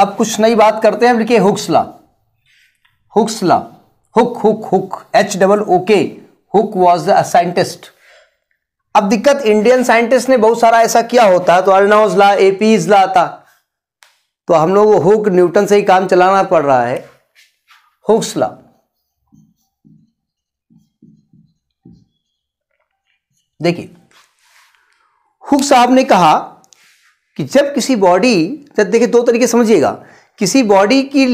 अब कुछ नई बात करते हैं लिखिए Hooke's law Hooke's law Hooke Hooke Hooke H double O के हुक वॉज अ साइंटिस्ट अब दिक्कत इंडियन साइंटिस्ट ने बहुत सारा ऐसा किया होता है तो अर्नाउज ला एपीज ला आता तो हम लोग हुक न्यूटन से ही काम चलाना पड़ रहा है हुक्सला देखिए हुक साहब ने कहा कि जब किसी बॉडी जब देखिए दो तरीके समझिएगा किसी बॉडी की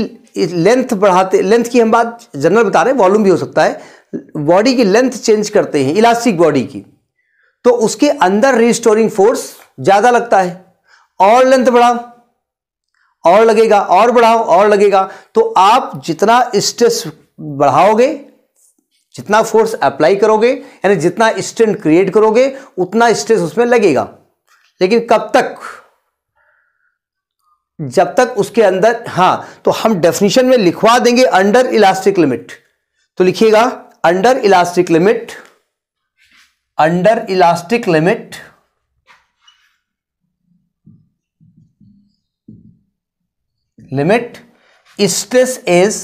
लेंथ बढ़ाते लेंथ की हम बात जनरल बता रहे हैं वॉल्यूम भी हो सकता है बॉडी की लेंथ चेंज करते हैं इलास्टिक बॉडी की तो उसके अंदर रिस्टोरिंग फोर्स ज़्यादा लगता है और लेंथ बढ़ाओ और लगेगा और बढ़ाओ और लगेगा तो आप जितना स्ट्रेस बढ़ाओगे जितना फोर्स अप्लाई करोगे यानी जितना स्ट्रेंथ क्रिएट करोगे उतना स्ट्रेस उसमें लगेगा लेकिन कब तक जब तक उसके अंदर हाँ तो हम डेफिनेशन में लिखवा देंगे अंडर इलास्टिक लिमिट तो लिखिएगा under elastic limit under elastic limit limit stress is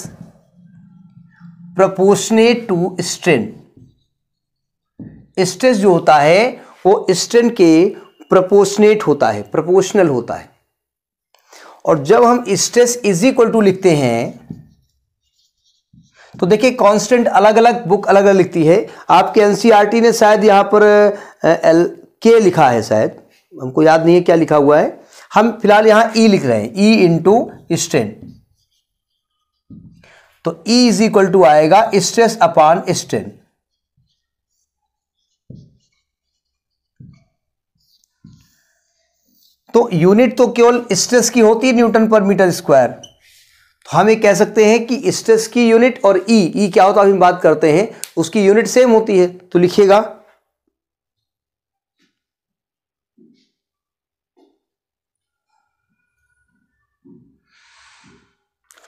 proportionate to strain stress जो होता है वो स्ट्रेन के प्रपोर्शनेट होता है प्रपोर्शनल होता है और जब हम स्ट्रेस इज इक्वल टू लिखते हैं तो देखिए कांस्टेंट अलग अलग बुक अलग अलग लिखती है आपके एनसीईआरटी e ने शायद यहां पर एल के लिखा है शायद हमको याद नहीं है क्या लिखा हुआ है हम फिलहाल यहां ई e लिख रहे हैं ई इंटू स्ट्रेन तो ई इज इक्वल टू आएगा स्ट्रेस अपॉन स्ट्रेन तो यूनिट तो केवल स्ट्रेस की होती है न्यूटन पर मीटर स्क्वायर तो हम ये कह सकते हैं कि स्ट्रेस की यूनिट और ई e, ई e क्या होता है हम बात करते हैं उसकी यूनिट सेम होती है तो लिखिएगा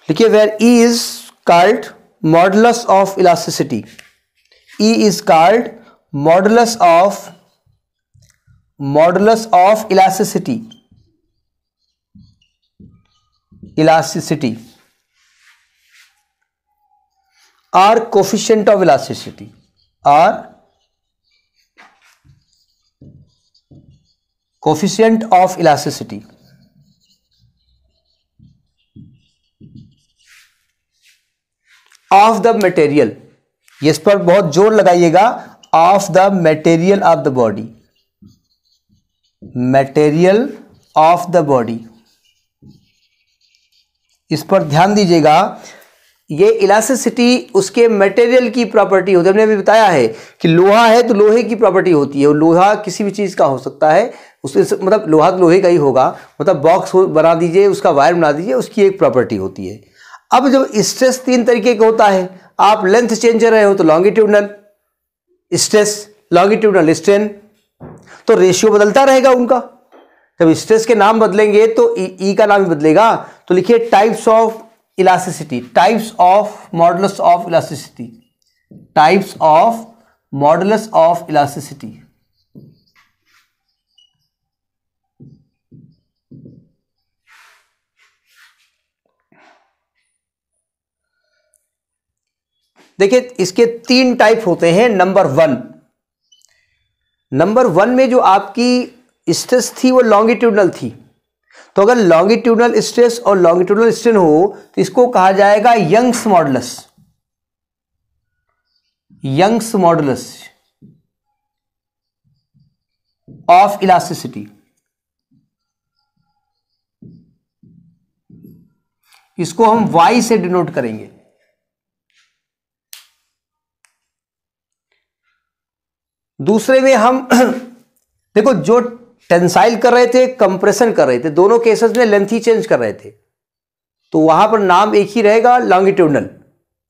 लिखिए where E is called modulus of elasticity E is called modulus of modulus of elasticity elasticity or coefficient of elasticity or coefficient of elasticity of the material इस पर बहुत जोर लगाइएगा of the material of the body material of the body इस पर ध्यान दीजिएगा ये इलास्टिसिटी उसके मटेरियल की प्रॉपर्टी होती है हमने अभी बताया है कि लोहा है तो लोहे की प्रॉपर्टी होती है लोहा किसी भी चीज़ का हो सकता है उसके मतलब लोहा तो लोहे का ही होगा मतलब बॉक्स हो, बना दीजिए उसका वायर बना दीजिए उसकी एक प्रॉपर्टी होती है अब जब स्ट्रेस तीन तरीके का होता है आप लेंथ चेंज कर रहे हो तो लॉन्गिट्यूडनल स्ट्रेस लॉन्गिट्यूडनल स्ट्रेन तो रेशियो बदलता रहेगा उनका जब स्ट्रेस के नाम बदलेंगे तो ई, e, e का नाम भी बदलेगा तो लिखिए types of elasticity types of models of elasticity types of models of elasticity देखिए इसके तीन टाइप होते हैं नंबर वन नंबर वन में जो आपकी स्ट्रेस थी वो लॉन्गिट्यूडनल थी तो अगर लॉन्गिट्यूडनल स्ट्रेस और लॉन्गिट्यूडनल स्ट्रेन हो तो इसको कहा जाएगा Young's modulus Young's modulus of elasticity इसको हम वाई से डिनोट करेंगे दूसरे में हम देखो जो टेंसाइल कर रहे थे कंप्रेशन कर रहे थे दोनों केसेस में लेंथ ही चेंज कर रहे थे तो वहां पर नाम एक ही रहेगा लॉन्गिट्यूडनल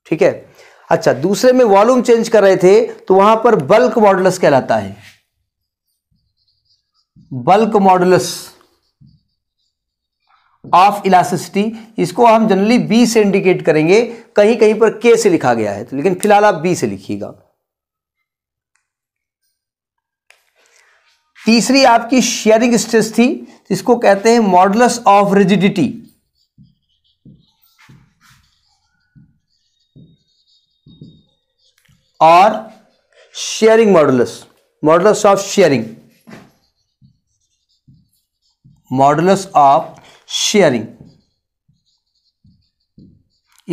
ठीक है अच्छा दूसरे में वॉल्यूम चेंज कर रहे थे तो वहां पर बल्क मॉडुलस कहलाता है बल्क मॉडुलस ऑफ इलास्टिसिटी इसको हम जनरली बी से इंडिकेट करेंगे कहीं कहीं पर के से लिखा गया है तो लेकिन फिलहाल आप बी से लिखिएगा तीसरी आपकी शेयरिंग स्ट्रेस थी इसको कहते हैं मॉडलस ऑफ रिजिडिटी और shearing modulus modulus of shearing modulus of shearing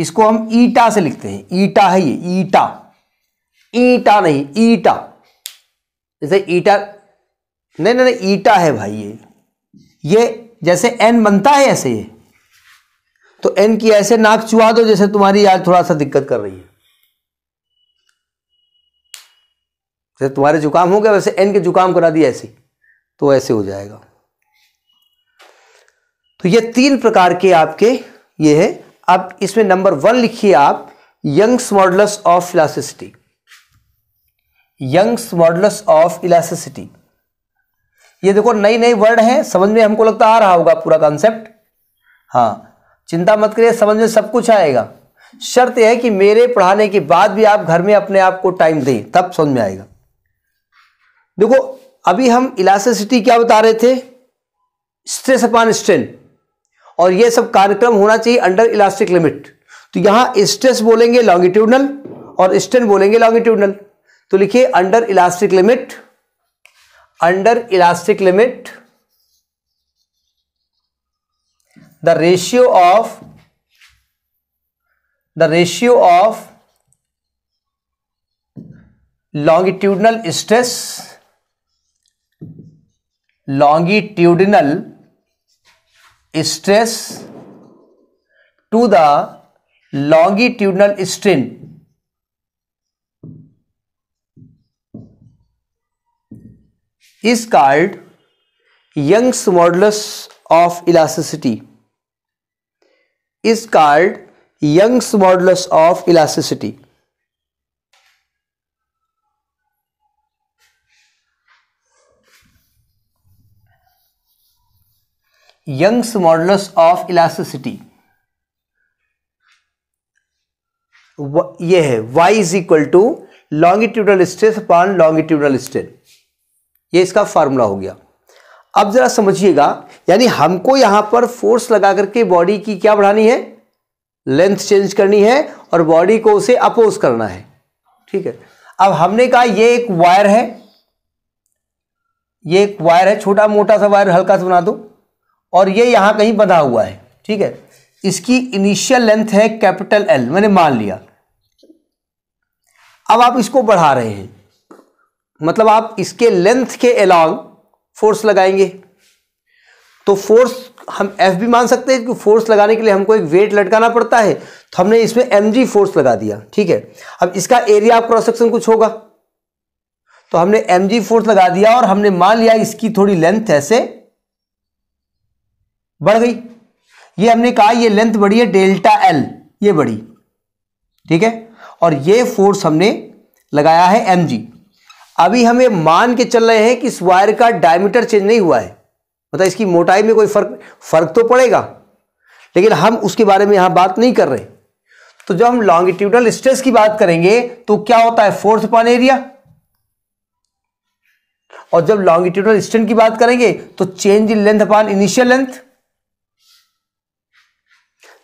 इसको हम ईटा से लिखते हैं ईटा है ये ईटा ईटा नहीं ईटा जैसे ईटा नहीं नहीं नहीं ईटा है भाई ये ये जैसे एन बनता है ऐसे ये तो एन की ऐसे नाक चुहा दो जैसे तुम्हारी आज थोड़ा सा दिक्कत कर रही है जैसे तुम्हारे जुकाम हो गया वैसे एन के जुकाम करा दिया ऐसे तो ऐसे हो जाएगा तो ये तीन प्रकार के आपके ये है अब इसमें नंबर वन लिखिए आप Young's models of elasticity Young's models of elasticity ये देखो नई नई वर्ड है समझ में हमको लगता आ रहा होगा पूरा कॉन्सेप्ट हाँ चिंता मत करिए समझ में सब कुछ आएगा शर्त यह है कि मेरे पढ़ाने के बाद भी आप घर में अपने आप को टाइम दें तब समझ में आएगा देखो अभी हम इलास्टिसिटी क्या बता रहे थे स्ट्रेस अपॉन स्ट्रेन और ये सब कार्यक्रम होना चाहिए अंडर इलास्टिक लिमिट तो यहां स्ट्रेस बोलेंगे लॉन्गिट्यूडनल और स्ट्रेन बोलेंगे लॉन्गिट्यूडनल तो लिखिए under elastic limit under elastic limit the ratio of the ratio of longitudinal stress longitudinal stress to the longitudinal strain is called Young's modulus of elasticity is called Young's modulus of elasticity Young's modulus of elasticity यह है y is equal to longitudinal stress upon longitudinal strain ये इसका formula हो गया अब जरा समझिएगा यानी हमको यहां पर फोर्स लगा करके बॉडी की क्या बढ़ानी है लेंथ चेंज करनी है और बॉडी को उसे अपोज करना है ठीक है अब हमने कहा ये एक वायर है ये एक वायर है छोटा मोटा सा वायर हल्का सा बना दो और ये यहां कहीं बंधा हुआ है ठीक है इसकी इनिशियल लेंथ है कैपिटल एल मैंने मान लिया अब आप इसको बढ़ा रहे हैं मतलब आप इसके लेंथ के अलॉन्ग फोर्स लगाएंगे तो फोर्स हम एफ भी मान सकते हैं कि फोर्स लगाने के लिए हमको एक वेट लटकाना पड़ता है तो हमने इसमें एम जी फोर्स लगा दिया ठीक है अब इसका एरिया ऑफ क्रॉस सेक्शन कुछ होगा तो हमने एम जी फोर्स लगा दिया और हमने मान लिया इसकी थोड़ी लेंथ ऐसे बढ़ गई ये हमने कहा ये लेंथ बढ़ी है डेल्टा एल ये बढ़ी ठीक है और ये फोर्स हमने लगाया है एम जी अभी हम ये मान के चल रहे हैं कि इस वायर का डायमीटर चेंज नहीं हुआ है मतलब इसकी मोटाई में कोई फर्क फर्क तो पड़ेगा लेकिन हम उसके बारे में यहां बात नहीं कर रहे तो जब हम लॉन्गिट्यूडल स्ट्रेस की बात करेंगे तो क्या होता है फोर्थ अपॉन एरिया और जब लॉन्गिट्यूडल स्ट्रेन की बात करेंगे तो change in length upon initial length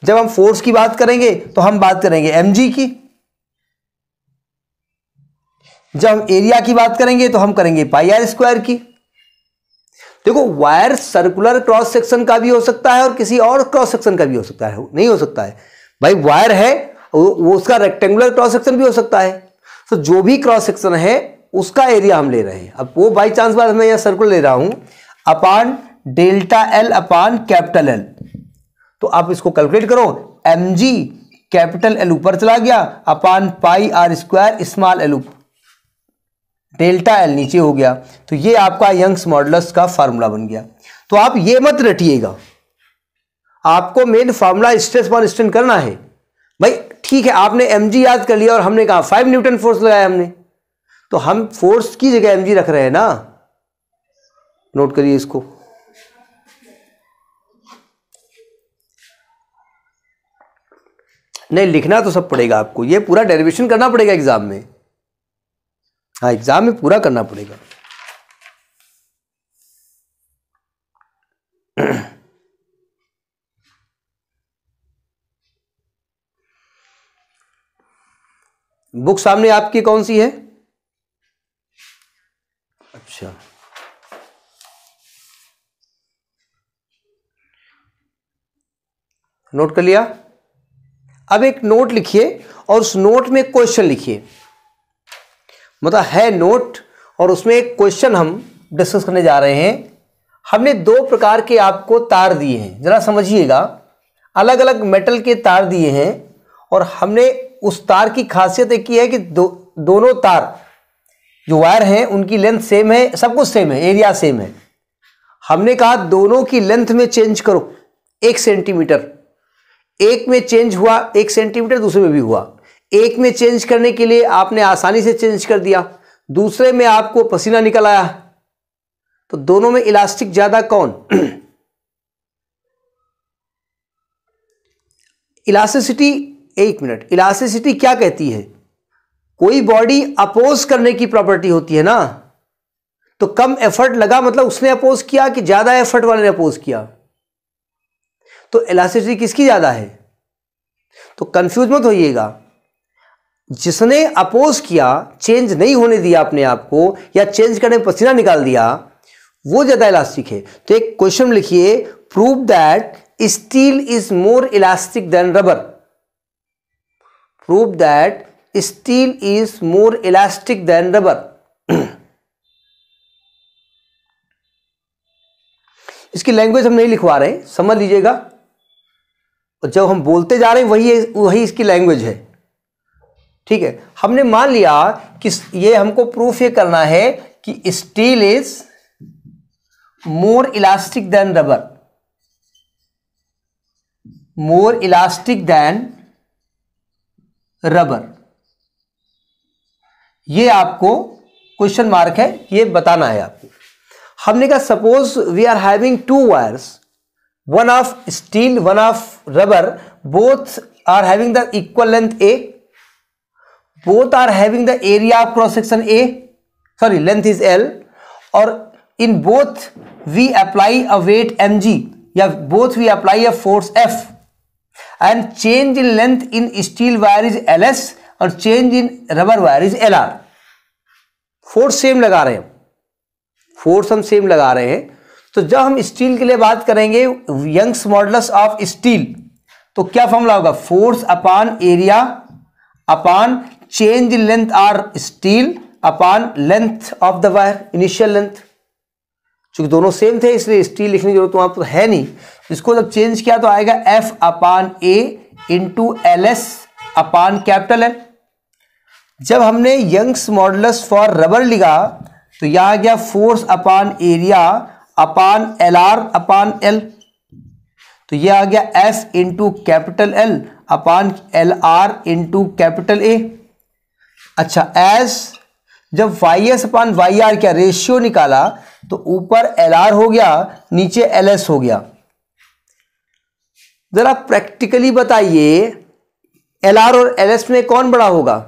जब हम फोर्स की बात करेंगे तो हम बात करेंगे एम की जब हम एरिया की बात करेंगे तो हम करेंगे पाई आर स्क्वायर की देखो वायर सर्कुलर क्रॉस सेक्शन का भी हो सकता है और किसी और क्रॉस सेक्शन का भी हो सकता है नहीं हो सकता है भाई वायर है वो उसका रेक्टेंगुलर क्रॉस सेक्शन भी हो सकता है तो जो भी क्रॉस सेक्शन है उसका एरिया हम ले रहे हैं अब वो बाई चांस बाद मैं यहाँ सर्कुलर ले रहा हूं upon delta L upon capital L तो आप इसको कैलकुलेट करो एम जी कैपिटल एल ऊपर चला गया upon pi r square small L ऊपर डेल्टा एल नीचे हो गया तो ये आपका यंग्स मॉडलस का फार्मूला बन गया तो आप ये मत रटिएगा आपको मेन फार्मूला स्ट्रेस पर स्टेंड करना है भाई ठीक है आपने एम याद कर लिया और हमने कहा फाइव न्यूटन फोर्स लगाया हमने तो हम फोर्स की जगह एम रख रहे हैं ना नोट करिए इसको नहीं लिखना तो सब पड़ेगा आपको ये पूरा डेरिवेशन करना पड़ेगा एग्जाम में हाँ एग्जाम में पूरा करना पड़ेगा बुक सामने आपकी कौन सी है अच्छा नोट कर लिया अब एक नोट लिखिए और उस नोट में क्वेश्चन लिखिए मतलब है नोट और उसमें एक क्वेश्चन हम डिस्कस करने जा रहे हैं हमने दो प्रकार के आपको तार दिए हैं ज़रा समझिएगा अलग अलग मेटल के तार दिए हैं और हमने उस तार की खासियत एक की है कि दो दोनों तार जो वायर हैं उनकी लेंथ सेम है सब कुछ सेम है एरिया सेम है हमने कहा दोनों की लेंथ में चेंज करो एक सेंटीमीटर एक में चेंज हुआ एक सेंटीमीटर दूसरे में भी हुआ एक में चेंज करने के लिए आपने आसानी से चेंज कर दिया दूसरे में आपको पसीना निकल आया तो दोनों में इलास्टिक ज्यादा कौन इलास्टिसिटी एक मिनट इलास्टिसिटी क्या कहती है कोई बॉडी अपोज करने की प्रॉपर्टी होती है ना तो कम एफर्ट लगा मतलब उसने अपोज किया कि ज्यादा एफर्ट वाले ने अपोज किया तो इलास्टिसिटी किसकी ज्यादा है तो कंफ्यूज मत होइएगा जिसने अपोज किया चेंज नहीं होने दिया अपने आप को या चेंज करने में पसीना निकाल दिया वो ज़्यादा इलास्टिक है तो एक क्वेश्चन लिखिए prove that steel is more elastic than rubber prove that steel is more elastic than rubber इसकी लैंग्वेज हम नहीं लिखवा रहे समझ लीजिएगा और जब हम बोलते जा रहे हैं वही वही इसकी लैंग्वेज है ठीक है हमने मान लिया कि ये हमको प्रूफ ये करना है कि steel is more elastic than rubber more elastic than rubber ये आपको क्वेश्चन मार्क है ये बताना है आपको हमने कहा suppose we are having two wires one of steel one of rubber both are having the equal length A both are having the area of cross section A sorry length is L और in both we apply a weight M या both we apply a force F and change in length in steel wire is L S और change in rubber wire is L R force same लगा रहे हैं force हम same लगा रहे हैं तो जब हम स्टील के लिए बात करेंगे यंग्स मॉडल्स ऑफ स्टील तो क्या फॉर्मूला होगा force upon area upon change length R steel upon length of the wire initial length चूंकि दोनों सेम थे इसलिए स्टील लिखने की जरूरत वहां पर है नहीं इसको जब चेंज किया तो आएगा F upon A into L S upon capital N जब हमने यंग्स मॉडलस फॉर रबर लिखा तो यह आ गया force upon area upon L R upon L तो यह आ गया F into capital L upon L R into capital A अच्छा एस जब Y S upon Y R क्या रेशियो निकाला तो ऊपर एल आर हो गया नीचे एल एस हो गया जरा प्रैक्टिकली बताइए एल आर और एल एस में कौन बड़ा होगा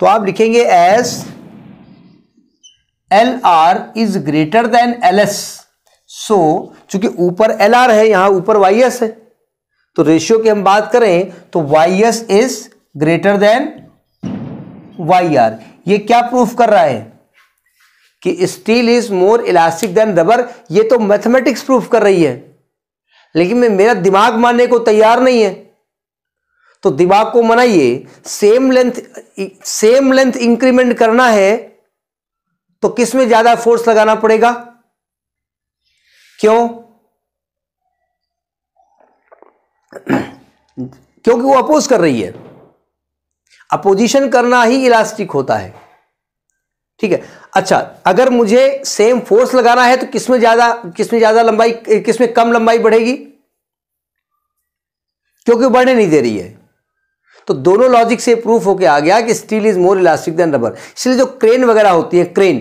तो आप लिखेंगे S L R is greater than L S so चूंकि ऊपर एल आर है यहां ऊपर वाई एस है तो रेशियो की हम बात करें तो Y S is greater than Y R यह क्या प्रूफ कर रहा है कि steel is more elastic than rubber यह तो मैथमेटिक्स प्रूफ कर रही है लेकिन मैं मेरा दिमाग मानने को तैयार नहीं है तो दिमाग को मनाइए same length same length increment करना है तो किस में ज्यादा फोर्स लगाना पड़ेगा क्यों क्योंकि वो अपोज कर रही है अपोजिशन करना ही इलास्टिक होता है ठीक है अच्छा अगर मुझे सेम फोर्स लगाना है तो किसमें ज्यादा किसमें ज्यादा लंबाई किसमें कम लंबाई बढ़ेगी क्योंकि बढ़ने नहीं दे रही है तो दोनों लॉजिक से प्रूफ होके आ गया कि steel is more elastic than rubber इसलिए जो क्रेन वगैरह होती है क्रेन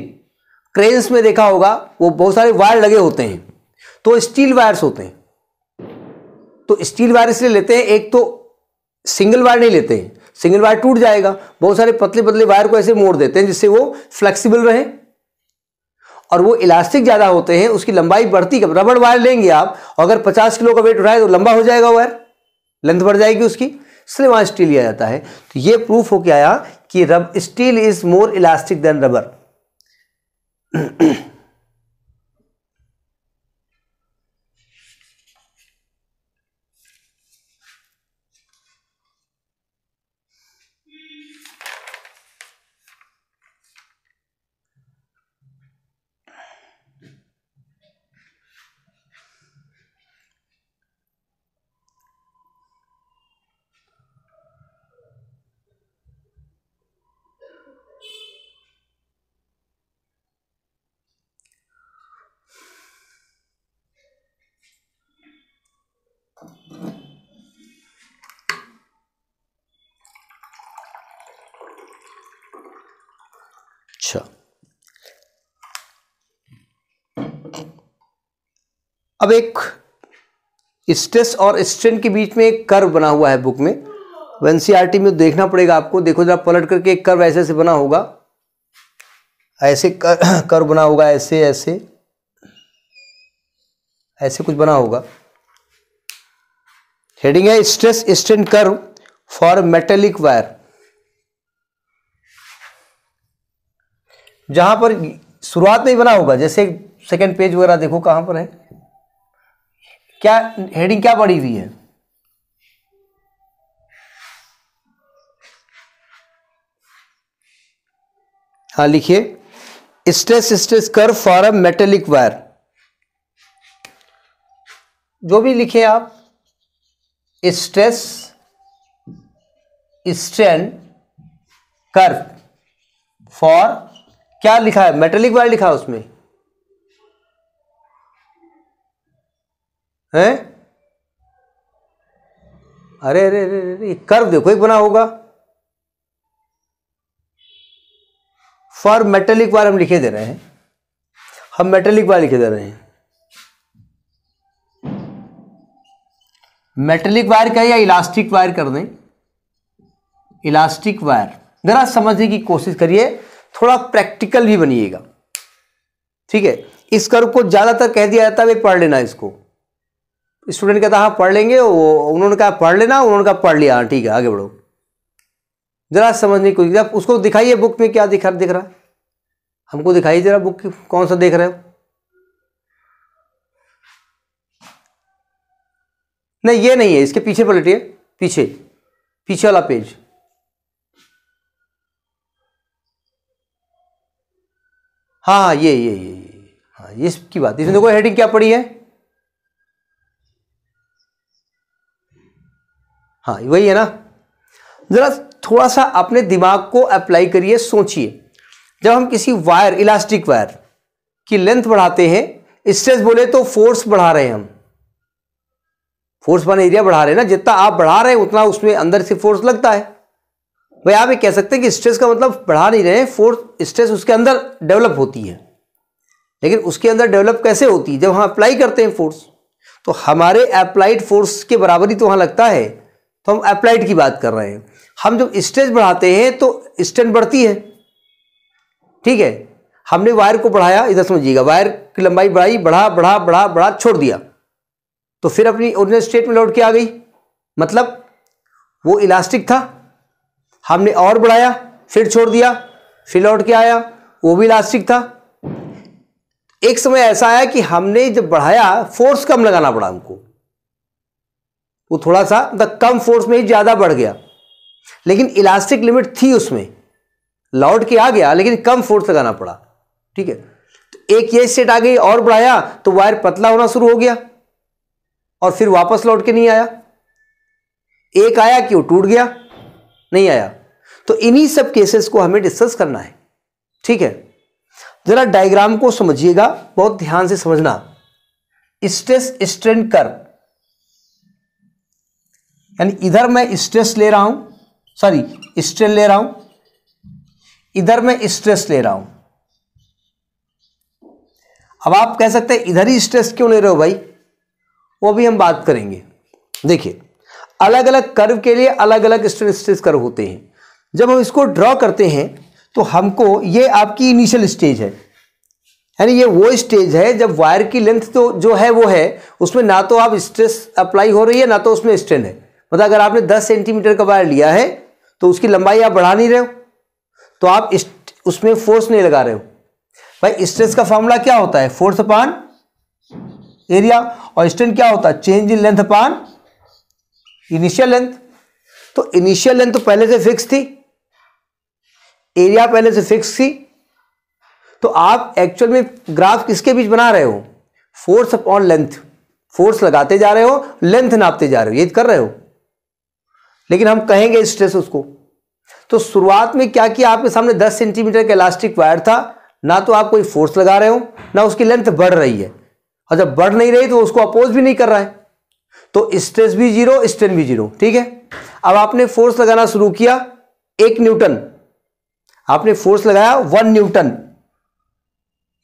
क्रेन्स में देखा होगा वो बहुत सारे वायर लगे होते हैं तो स्टील वायर्स होते हैं तो स्टील वायर इसलिए लेते हैं एक तो सिंगल वायर नहीं लेते हैं सिंगल वायर टूट जाएगा बहुत सारे पतले पतले वायर को ऐसे मोड़ देते हैं जिससे वो फ्लेक्सिबल रहे और वो इलास्टिक ज़्यादा होते हैं उसकी लंबाई बढ़ती कब रबड़ वायर लेंगे आप अगर पचास किलो का वेट उठाए तो लंबा हो जाएगा वायर लेंथ बढ़ जाएगी उसकी इसलिए वहां स्टील लिया जाता है तो ये प्रूफ होके आया कि rub steel is more elastic than rubber अब एक स्ट्रेस और स्ट्रेन के बीच में एक कर्व बना हुआ है बुक में एन में देखना पड़ेगा आपको देखो जरा पलट करके एक कर्व ऐसे ऐसे बना होगा ऐसे कर, कर्व बना होगा ऐसे ऐसे ऐसे कुछ बना होगा हेडिंग है stress strain curve for metallic wire जहां पर शुरुआत में ही बना होगा जैसे सेकेंड पेज वगैरह देखो कहां पर है क्या हेडिंग क्या बढ़ी हुई है हाँ लिखिए stress stress curve for a metallic wire जो भी लिखे आप स्ट्रेस स्ट्रेन कर्व फॉर क्या लिखा है मेटेलिक वायर लिखा है उसमें हैं अरे अरे अरे अरे कर्व देखो एक बना होगा फॉर मेटेलिक वायर हम लिखे दे रहे हैं हम मेटेलिक वायर लिखे दे रहे हैं मेटेलिक वायर का या इलास्टिक वायर कर दें इलास्टिक वायर जरा समझने की कोशिश करिए थोड़ा प्रैक्टिकल भी बनिएगा ठीक है इस कर्व को ज़्यादातर कह दिया जाता है पढ़ लेना इसको स्टूडेंट कहता हाँ पढ़ लेंगे वो उन्होंने कहा पढ़ लेना उन्होंने कहा पढ़ लिया ठीक है आगे बढ़ो ज़रा समझने की कोशिश उसको दिखाइए बुक में क्या दिखा दिख रहा हमको दिखाइए ज़रा बुक की कौन सा देख रहे हो नहीं ये नहीं है इसके पीछे पलटिए पीछे पीछे वाला पेज हाँ हाँ ये ये ये हाँ इसकी बात इसमें देखो हेडिंग क्या पड़ी है हाँ वही है ना ज़रा थोड़ा सा अपने दिमाग को अप्लाई करिए सोचिए जब हम किसी वायर इलास्टिक वायर की लेंथ बढ़ाते हैं स्ट्रेस बोले तो फोर्स बढ़ा रहे हैं हम फोर्स वाला एरिया बढ़ा रहे हैं ना जितना आप बढ़ा रहे हैं उतना उसमें अंदर से फोर्स लगता है भाई आप ये कह सकते हैं कि स्ट्रेस का मतलब बढ़ा नहीं रहे फोर्स स्ट्रेस उसके अंदर डेवलप होती है लेकिन उसके अंदर डेवलप कैसे होती है जब हम अप्लाई करते हैं फोर्स तो हमारे अप्लाइड फोर्स के बराबर ही तो वहाँ लगता है तो हम अप्लाइड की बात कर रहे हैं हम जब स्ट्रेस बढ़ाते हैं तो स्ट्रेंथ बढ़ती है ठीक है हमने वायर को बढ़ाया इधर समझिएगा वायर की लंबाई बढ़ाई बढ़ा बढ़ा बढ़ा बढ़ा छोड़ दिया तो फिर अपनी ओरिजिनल स्टेट में लौट के आ गई मतलब वो इलास्टिक था हमने और बढ़ाया फिर छोड़ दिया फिर लौट के आया वो भी इलास्टिक था एक समय ऐसा आया कि हमने जब बढ़ाया फोर्स कम लगाना पड़ा हमको वो थोड़ा सा द कम फोर्स में ही ज़्यादा बढ़ गया लेकिन इलास्टिक लिमिट थी उसमें लौट के आ गया लेकिन कम फोर्स लगाना पड़ा ठीक है तो एक ये स्टेट आ गई और बढ़ाया तो वायर पतला होना शुरू हो गया और फिर वापस लौट के नहीं आया एक आया कि वो टूट गया नहीं आया तो इन्हीं सब केसेस को हमें डिस्कस करना है ठीक है जरा डायग्राम को समझिएगा बहुत ध्यान से समझना स्ट्रेस स्ट्रेन कर्व यानी इधर मैं स्ट्रेस ले रहा हूं सॉरी स्ट्रेन ले रहा हूं इधर मैं स्ट्रेस ले रहा हूं अब आप कह सकते हैं इधर ही स्ट्रेस क्यों ले रहे हो भाई वो भी हम बात करेंगे देखिए अलग अलग कर्व के लिए अलग अलग स्ट्रेन स्ट्रेस कर्व होते हैं जब हम इसको ड्रॉ करते हैं तो हमको ये आपकी इनिशियल स्टेज है यानी ये वो स्टेज है जब वायर की लेंथ तो जो है वो है उसमें ना तो आप स्ट्रेस अप्लाई हो रही है ना तो उसमें स्ट्रेन है मतलब अगर आपने 10 सेंटीमीटर का वायर लिया है तो उसकी लंबाई आप बढ़ा नहीं रहे हो तो आप उसमें फोर्स नहीं लगा रहे हो भाई स्ट्रेस का फॉर्मूला क्या होता है फोर्स अपान एरिया और स्ट्रेंथ क्या होता है change in length upon initial length तो इनिशियल लेंथ तो पहले से फिक्स थी एरिया पहले से फिक्स थी तो आप एक्चुअल में ग्राफ किसके बीच बना रहे हो फोर्स अपॉन लेंथ फोर्स लगाते जा रहे हो लेंथ नापते जा रहे हो ये कर रहे हो लेकिन हम कहेंगे स्ट्रेस उसको तो शुरुआत में क्या किया आपके सामने 10 सेंटीमीटर का इलास्टिक वायर था ना तो आप कोई फोर्स लगा रहे हो ना उसकी लेंथ बढ़ रही है और जब बढ़ नहीं रही तो उसको अपोज भी नहीं कर रहा है तो स्ट्रेस भी जीरो स्ट्रेन भी जीरो ठीक है अब आपने फोर्स लगाना शुरू किया एक न्यूटन आपने फोर्स लगाया वन न्यूटन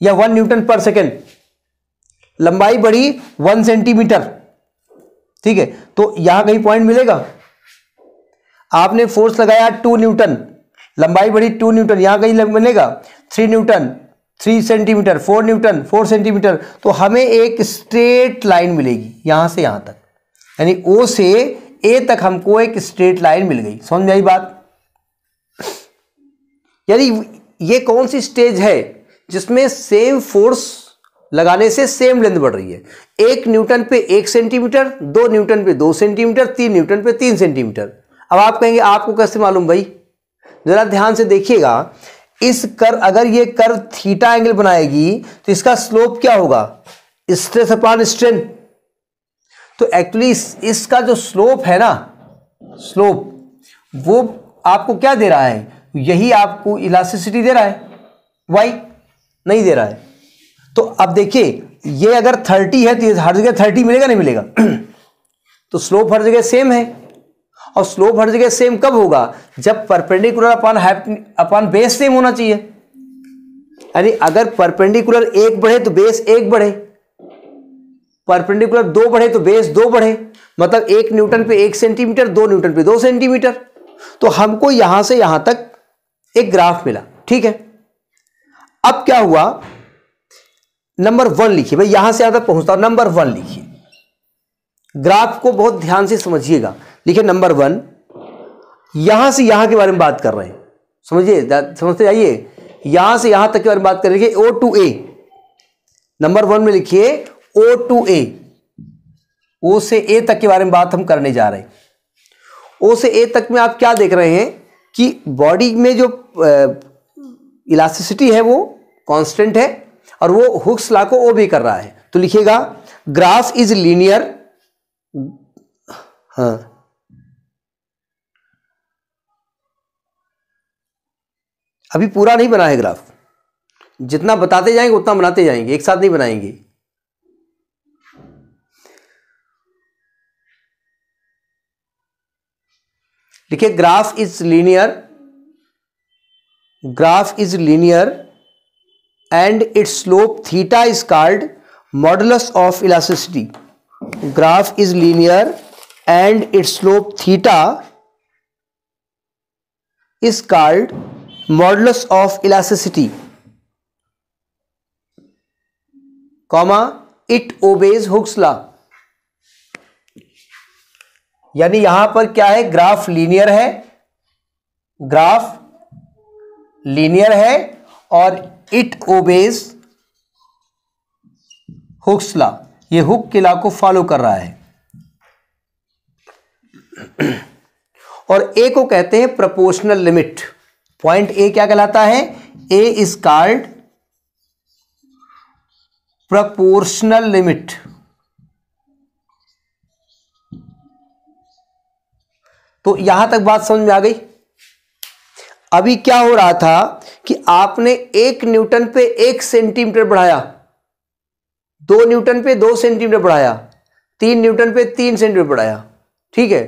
या वन न्यूटन पर सेकेंड लंबाई बढ़ी वन सेंटीमीटर ठीक है तो यहां कहीं पॉइंट मिलेगा आपने फोर्स लगाया टू न्यूटन लंबाई बढ़ी टू न्यूटन यहां कहीं मिलेगा three newton three centimetre four newton four centimetre तो हमें एक स्ट्रेट लाइन मिलेगी यहां से यहां तक यानी ओ से ए तक हमको एक स्ट्रेट लाइन मिल गई समझ में आई बात यानी ये कौन सी स्टेज है जिसमें सेम फोर्स लगाने से सेम लेंथ बढ़ रही है एक न्यूटन पे एक सेंटीमीटर दो न्यूटन पे दो सेंटीमीटर तीन न्यूटन पे तीन सेंटीमीटर अब आप कहेंगे आपको कैसे मालूम भाई ज़रा ध्यान से देखिएगा इस कर अगर ये कर थीटा एंगल बनाएगी तो इसका स्लोप क्या होगा स्ट्रेस अपॉन स्ट्रेन तो एक्चुअली इस, इसका जो स्लोप है ना स्लोप वो आपको क्या दे रहा है यही आपको इलास्टिसिटी दे रहा है वाई नहीं दे रहा है तो अब देखिए ये अगर थर्टी है तो हर जगह थर्टी मिलेगा नहीं मिलेगा तो स्लोप हर जगह सेम है और स्लोप हर जगह सेम कब होगा जब perpendicular upon upon base same होना चाहिए यानी अगर परपेंडिकुलर एक बढ़े तो बेस एक बढ़े परपेंडिकुलर दो बढ़े तो बेस दो बढ़े मतलब एक न्यूटन पे एक सेंटीमीटर दो न्यूटन पे दो सेंटीमीटर तो हमको यहां से यहां तक एक ग्राफ मिला ठीक है अब क्या हुआ नंबर वन लिखिए भाई यहां से यहां तक पहुंचता नंबर वन लिखिए ग्राफ को बहुत ध्यान से समझिएगा लिखिए नंबर वन यहां से यहां के बारे में बात कर रहे हैं समझिए समझते जाइए यहां से यहां तक के बारे में बात कर रहे O two A number one में लिखिए ओ टू ए ओ से ए तक के बारे में बात हम करने जा रहे हैं ओ से ए तक में आप क्या देख रहे हैं कि बॉडी में जो इलास्टिसिटी है वो कांस्टेंट है और वो हुक्स ला को ओ भी कर रहा है तो लिखिएगा ग्राफ इज लीनियर हाँ अभी पूरा नहीं बना है ग्राफ जितना बताते जाएंगे उतना बनाते जाएंगे एक साथ नहीं बनाएंगे देखिए graph is linear graph is linear and it's slope theta is called model of elasticity graph is linear and its slope theta is called modulus of elasticity comma it obeys Hooke's law यानी यहां पर क्या है graph linear है graph linear है और it obeys हुक्सला ये hook किला को फॉलो कर रहा है और ए को कहते हैं प्रपोर्शनल लिमिट पॉइंट ए क्या कहलाता है A is called proportional limit तो यहां तक बात समझ में आ गई अभी क्या हो रहा था कि आपने एक न्यूटन पे एक सेंटीमीटर बढ़ाया दो न्यूटन पे दो सेंटीमीटर बढ़ाया तीन न्यूटन पे तीन सेंटीमीटर बढ़ाया ठीक है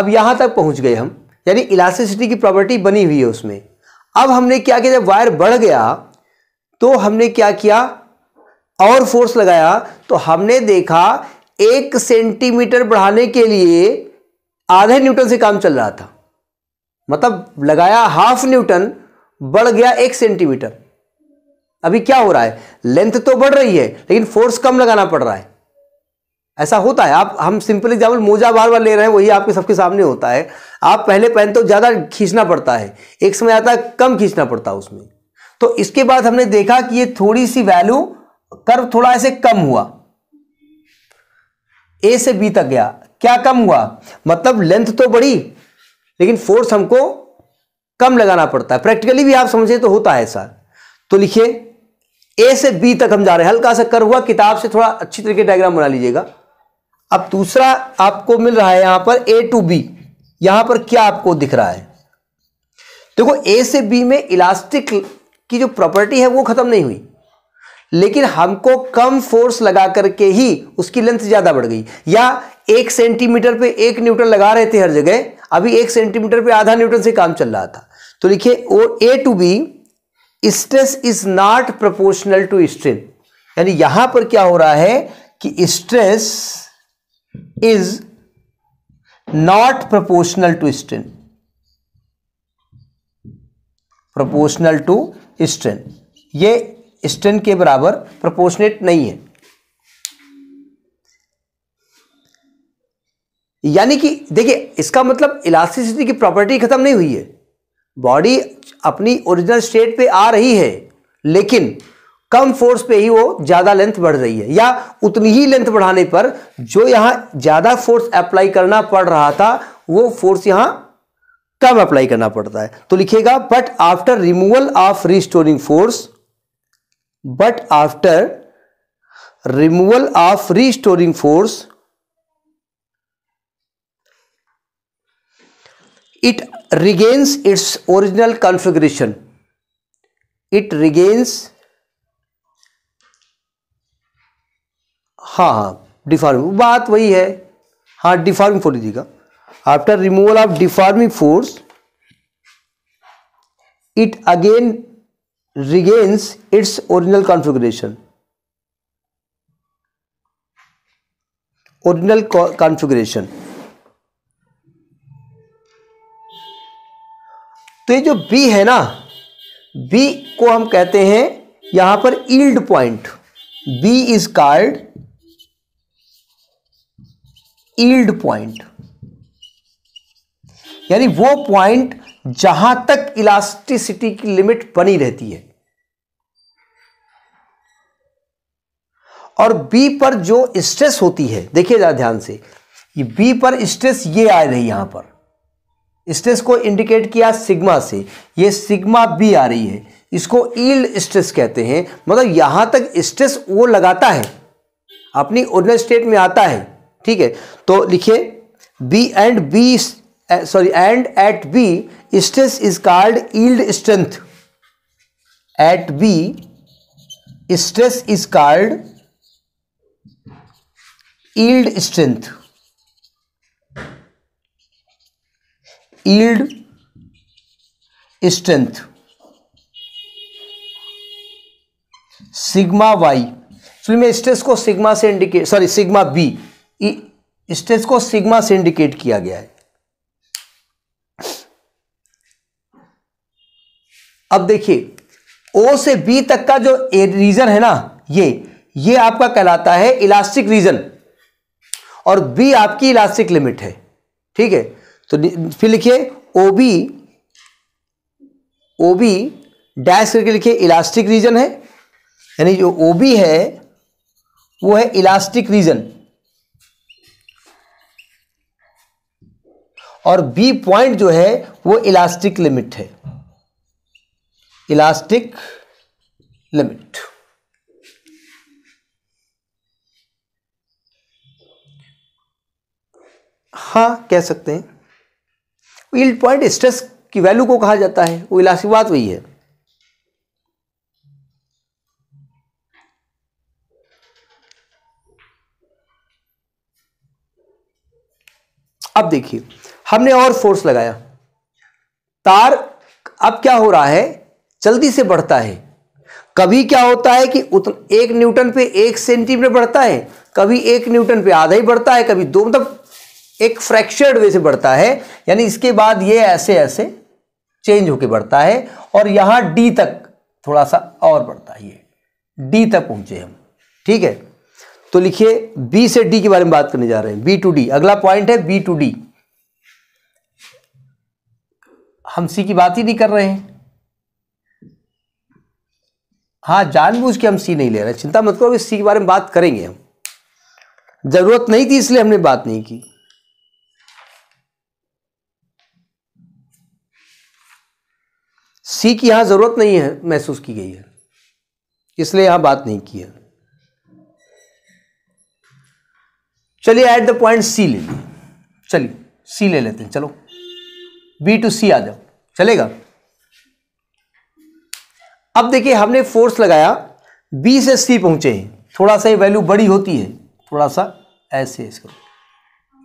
अब यहाँ तक पहुँच गए हम यानी इलास्टिसिटी की प्रॉपर्टी बनी हुई है उसमें अब हमने क्या किया जब वायर बढ़ गया तो हमने क्या किया और फोर्स लगाया तो हमने देखा एक सेंटीमीटर बढ़ाने के लिए आधे न्यूटन से काम चल रहा था मतलब लगाया हाफ न्यूटन बढ़ गया एक सेंटीमीटर अभी क्या हो रहा है लेंथ तो बढ़ रही है लेकिन फोर्स कम लगाना पड़ रहा है ऐसा होता है आप हम सिंपल एग्जाम्पल मोजा बार बार ले रहे हैं वही आपके सबके सामने होता है आप पहले पहन तो ज़्यादा खींचना पड़ता है एक समय आता है कम खींचना पड़ता है उसमें तो इसके बाद हमने देखा कि ये थोड़ी सी वैल्यू कर्व थोड़ा ऐसे कम हुआ ए से बी तक गया क्या कम हुआ मतलब लेंथ तो बढ़ी लेकिन फोर्स हमको कम लगाना पड़ता है प्रैक्टिकली भी आप समझे तो होता है ऐसा तो लिखिए ए से बी तक हम जा रहे हैं हल्का सा कर हुआ किताब से थोड़ा अच्छी तरीके डायग्राम बना लीजिएगा अब दूसरा आपको मिल रहा है यहां पर ए टू बी यहां पर क्या आपको दिख रहा है देखो ए से बी में इलास्टिक की जो प्रॉपर्टी है वो खत्म नहीं हुई लेकिन हमको कम फोर्स लगा करके ही उसकी लेंथ ज्यादा बढ़ गई या एक सेंटीमीटर पे एक न्यूटन लगा रहे थे हर जगह अभी एक सेंटीमीटर पे आधा न्यूटन से काम चल रहा था तो लिखिए O A to B stress is not proportional to strain यानी यहां पर क्या हो रहा है कि stress is not proportional to strength proportional to strength ये स्ट्रेंथ के बराबर प्रोपोर्शनेट नहीं है यानी कि देखिए इसका मतलब इलास्टिसिटी की प्रॉपर्टी खत्म नहीं हुई है बॉडी अपनी ओरिजिनल स्टेट पे आ रही है लेकिन कम फोर्स पे ही वो ज़्यादा लेंथ बढ़ रही है या उतनी ही लेंथ बढ़ाने पर जो यहाँ ज़्यादा फोर्स अप्लाई करना पड़ रहा था वो फोर्स यहाँ कम अप्लाई करना पड़ता है तो लिखेगा but after removal of restoring force but after removal of restoring force it regains its original configuration it regains हाँ हाँ डिफॉर्मिंग बात वही है हाँ डिफॉर्मिंग फोर्स दीजिएगा after removal of deforming force it again regains its original configuration original configuration तो ये जो बी है ना बी को हम कहते हैं यहां पर yield point B is called yield point यानी वो पॉइंट जहां तक इलास्टिसिटी की लिमिट बनी रहती है और बी पर जो स्ट्रेस होती है देखिए जरा ध्यान से ये बी पर स्ट्रेस ये आ रही है यहां पर स्ट्रेस को इंडिकेट किया सिग्मा से ये सिग्मा बी आ रही है इसको ईल्ड स्ट्रेस कहते हैं मतलब यहाँ तक स्ट्रेस वो लगाता है अपनी ओरिजिनल स्टेट में आता है ठीक है तो लिखिए B and B sorry and at B stress is called yield strength at B stress is called yield strength yield strength sigma Y actually में स्ट्रेस को सिग्मा से indicate sorry sigma B stress को sigma से indicate किया गया है अब देखिए ओ से बी तक का जो रीजन है ना ये ये आपका कहलाता है इलास्टिक रीजन और बी आपकी इलास्टिक लिमिट है ठीक है तो फिर लिखिए O B O B dash करके लिखिए इलास्टिक रीजन है यानी जो ओ बी है वो है इलास्टिक रीजन और बी पॉइंट जो है वो इलास्टिक लिमिट है इलास्टिक लिमिट हाँ कह सकते हैं यील्ड पॉइंट स्ट्रेस की वैल्यू को कहा जाता है वो इलासी बात वही है अब देखिए हमने और फोर्स लगाया तार अब क्या हो रहा है जल्दी से बढ़ता है कभी क्या होता है कि उतन, एक न्यूटन पे एक सेंटीमीटर बढ़ता है कभी एक न्यूटन पे आधा ही बढ़ता है कभी दो मतलब एक फ्रैक्चर्ड वे से बढ़ता है यानी इसके बाद ये ऐसे ऐसे चेंज होके बढ़ता है और यहाँ डी तक थोड़ा सा और बढ़ता है ये डी तक पहुंचे हम ठीक है तो लिखिए बी से डी के बारे में बात करने जा रहे हैं बी टू डी अगला पॉइंट है बी टू डी हम सी की बात ही नहीं कर रहे हैं हाँ जानबूझ के हम सी नहीं ले रहे चिंता मत करो सी के बारे में बात करेंगे हम जरूरत नहीं थी इसलिए हमने बात नहीं की सी की यहाँ ज़रूरत नहीं है महसूस की गई है इसलिए यहां बात नहीं की है चलिए एट द पॉइंट सी ले लिए चलिए सी ले लेते हैं चलो बी टू सी आ जाओ चलेगा अब देखिए हमने फोर्स लगाया बी से सी पहुंचे हैं थोड़ा सा ये वैल्यू बड़ी होती है थोड़ा सा ऐसे इसको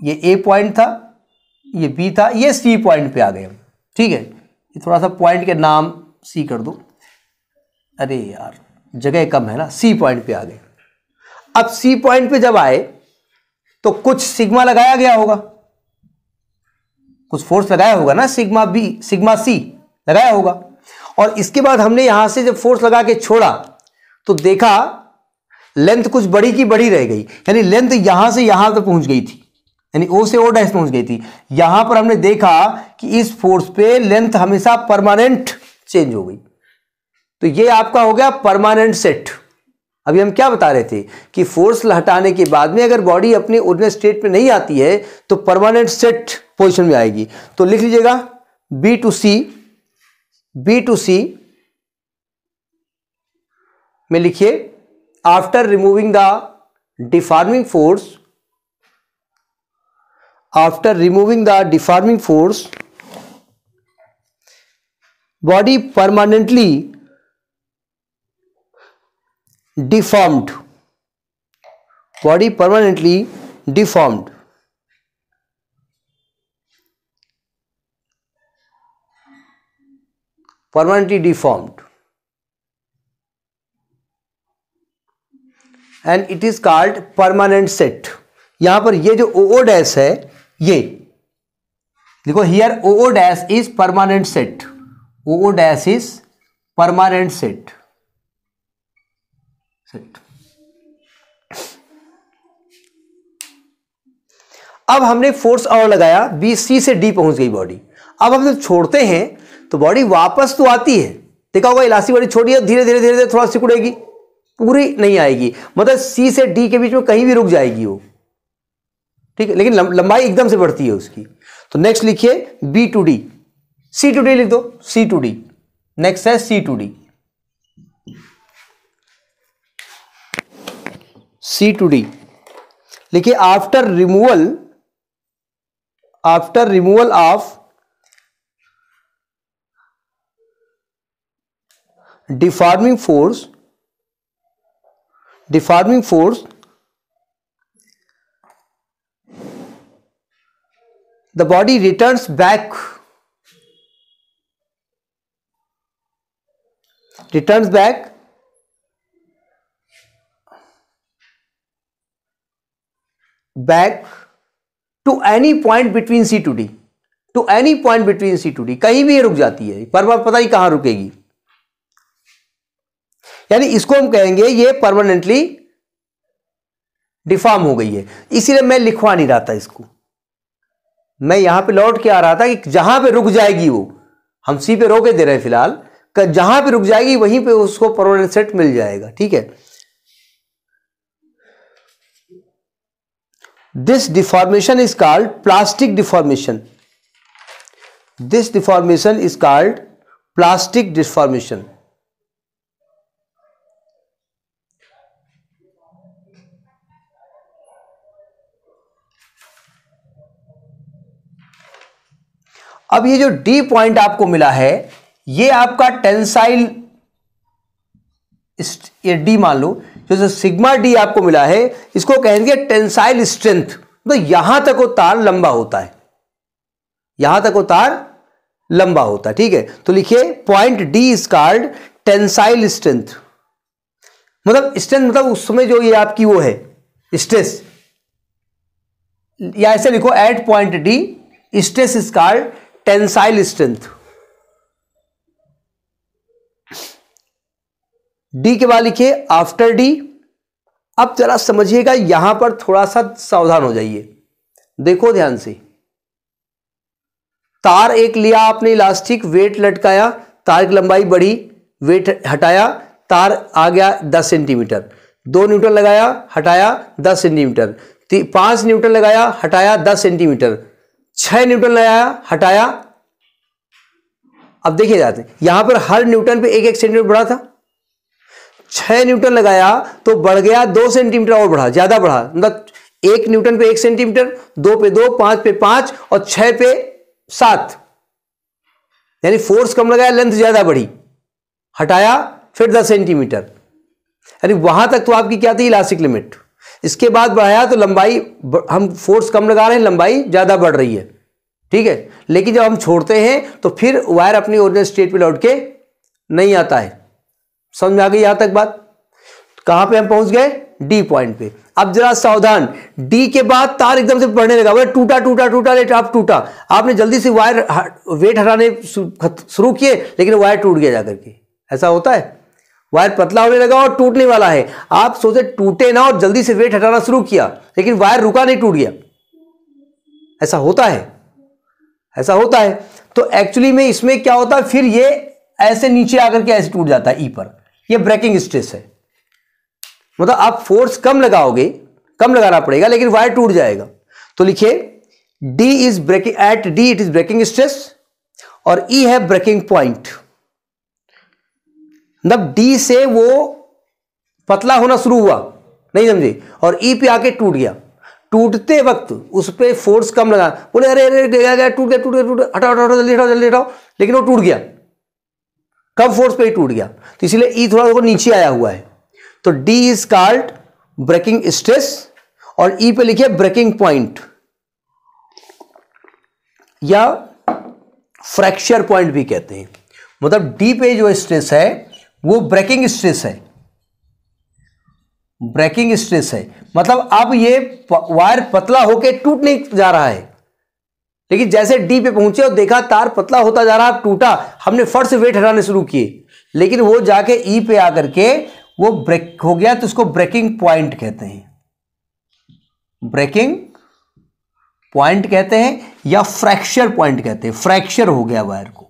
ये ए पॉइंट था ये बी था ये सी पॉइंट पे आ गए हम ठीक है ये थोड़ा सा पॉइंट के नाम सी कर दो अरे यार जगह कम है ना सी पॉइंट पे आ गए अब सी पॉइंट पे जब आए तो कुछ सिग्मा लगाया गया होगा कुछ फोर्स लगाया होगा ना सिग्मा बी सिग्मा सी लगाया होगा और इसके बाद हमने यहां से जब फोर्स लगा के छोड़ा तो देखा लेंथ कुछ बड़ी की बड़ी रह गई यानी लेंथ यहां से यहां तक तो पहुंच गई थी यानी ओ से ओ डैश पहुंच गई थी यहां पर हमने देखा कि इस फोर्स पे लेंथ हमेशा परमानेंट चेंज हो गई तो ये आपका हो गया परमानेंट सेट अभी हम क्या बता रहे थे कि फोर्स हटाने के बाद में अगर बॉडी अपने ओरिजिनल स्टेट में नहीं आती है तो परमानेंट सेट पोजिशन में आएगी तो लिख लीजिएगा B to C B to C में लिखिए after removing the deforming force after removing the deforming force body permanently deformed body permanently deformed permanently deformed and it is called permanent set यहां पर ये जो ओ डैश है ये देखो here O O dash is permanent set O O dash is permanent set set अब हमने force और लगाया बी सी से डी पहुंच गई बॉडी अब हम जब छोड़ते हैं तो बॉडी वापस तो आती है देखा होगा इलासी बॉडी छोड़ी है धीरे धीरे धीरे धीरे थोड़ा सिकुड़ेगी पूरी नहीं आएगी मतलब सी से डी के बीच में कहीं भी रुक जाएगी वो ठीक है लेकिन लंबाई एकदम से बढ़ती है उसकी तो नेक्स्ट लिखिए B to D C to D लिख दो सी टू डी नेक्स्ट है C to D C to D लिखिए after removal after removal of deforming force deforming force the body return back return back back to any point between C to D to any point between C to D कहीं भी ये रुक जाती है परमा पता ही कहां रुकेगी यानी इसको हम कहेंगे ये परमानेंटली डिफॉर्म हो गई है इसीलिए मैं लिखवा नहीं रहा था इसको मैं यहां पे लौट के आ रहा था कि जहां पे रुक जाएगी वो हम सी पे रोके दे रहे हैं फिलहाल जहां पे रुक जाएगी वहीं पे उसको परमानेंट सेट मिल जाएगा ठीक है this deformation is called plastic deformation this deformation is called plastic deformation अब ये जो डी पॉइंट आपको मिला है ये आपका टेंसाइल ये डी मान लो जो जो सिग्मा डी आपको मिला है इसको कहेंगे टेंसाइल स्ट्रेंथ तो यहां तक वो तार लंबा होता है यहां तक वो तार लंबा होता है ठीक है तो लिखिए point D is called tensile strength मतलब स्ट्रेंथ मतलब उस समय जो ये आपकी वो है स्ट्रेस या ऐसे लिखो at point D stress is called tensile strength D के बाद लिखिए आफ्टर डी अब जरा समझिएगा यहां पर थोड़ा सा सावधान हो जाइए देखो ध्यान से तार एक लिया आपने इलास्टिक वेट लटकाया तार की लंबाई बढ़ी वेट हटाया तार आ गया दस सेंटीमीटर दो न्यूटन लगाया हटाया दस सेंटीमीटर पांच न्यूटन लगाया हटाया दस सेंटीमीटर छह न्यूटन लगाया हटाया अब देखिए जाते यहां पर हर न्यूटन पे एक एक सेंटीमीटर बढ़ा था छह न्यूटन लगाया तो बढ़ गया दो सेंटीमीटर और बढ़ा ज्यादा बढ़ा मतलब एक न्यूटन पे एक सेंटीमीटर दो पे दो पांच पे पांच और छह पे सात यानी फोर्स कम लगाया लेंथ ज्यादा बढ़ी हटाया फिर दस सेंटीमीटर यानी वहां तक तो आपकी क्या थी इलास्टिक लिमिट इसके बाद बढ़ाया तो लंबाई हम फोर्स कम लगा रहे हैं लंबाई ज़्यादा बढ़ रही है ठीक है लेकिन जब हम छोड़ते हैं तो फिर वायर अपनी ओरिजिनल स्टेट पर लौट के नहीं आता है समझ आ गई यहाँ तक बात कहाँ पे हम पहुंच गए डी पॉइंट पे अब जरा सावधान डी के बाद तार एकदम से बढ़ने लगा बोले टूटा टूटा टूटा लेट आप टूटा आपने जल्दी से वायर वेट हटाने शुरू किए लेकिन वायर टूट गया जाकर के ऐसा होता है वायर पतला होने लगा और टूटने वाला है आप सोचे टूटे ना और जल्दी से वेट हटाना शुरू किया लेकिन वायर रुका नहीं टूट गया ऐसा होता है ऐसा होता है तो एक्चुअली में इसमें क्या होता है फिर ये ऐसे नीचे आकर के ऐसे टूट जाता है ई e पर ये ब्रेकिंग स्ट्रेस है मतलब आप फोर्स कम लगाओगे कम लगाना पड़ेगा लेकिन वायर टूट जाएगा तो लिखिए D is breaking at D it is breaking stress और ई e है ब्रेकिंग पॉइंट मतलब डी से वो पतला होना शुरू हुआ नहीं समझे और ई e पे आके टूट गया टूटते वक्त उस पर फोर्स कम लगा बोले अरे अरे गया टूट गया टूट गया टूट गया हटाओ हटाओ जल्दी हटाओ जल्दी हटाओ लेकिन वो टूट गया कम फोर्स पे ही टूट गया तो इसीलिए ई e थोड़ा थोड़ा नीचे आया हुआ है तो D is called breaking stress और ई e पे लिखिए ब्रेकिंग पॉइंट या फ्रैक्चर पॉइंट भी कहते हैं मतलब डी पे जो स्ट्रेस है वो ब्रेकिंग स्ट्रेस है ब्रेकिंग स्ट्रेस है मतलब अब ये वायर पतला होकर टूटने जा रहा है लेकिन जैसे डी पे पहुंचे और देखा तार पतला होता जा रहा टूटा हमने फट से वेट हटाने शुरू किए लेकिन वो जाके ई e पे आकर के वो ब्रेक हो गया तो उसको ब्रेकिंग पॉइंट कहते हैं ब्रेकिंग पॉइंट कहते हैं या फ्रैक्चर पॉइंट कहते हैं फ्रैक्चर हो गया वायर को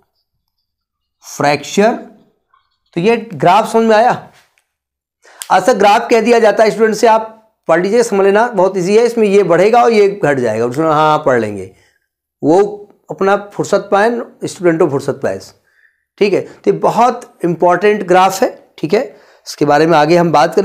फ्रैक्चर तो ये ग्राफ समझ में आया अच्छा ग्राफ कह दिया जाता है स्टूडेंट से आप पढ़ लीजिए समझ लेना बहुत ईजी है इसमें ये बढ़ेगा और ये घट जाएगा उसमें हाँ, हाँ पढ़ लेंगे वो अपना फुर्सत पाए स्टूडेंटों फुर्सत पाए ठीक है तो ये बहुत इंपॉर्टेंट ग्राफ है ठीक है इसके बारे में आगे हम बात करें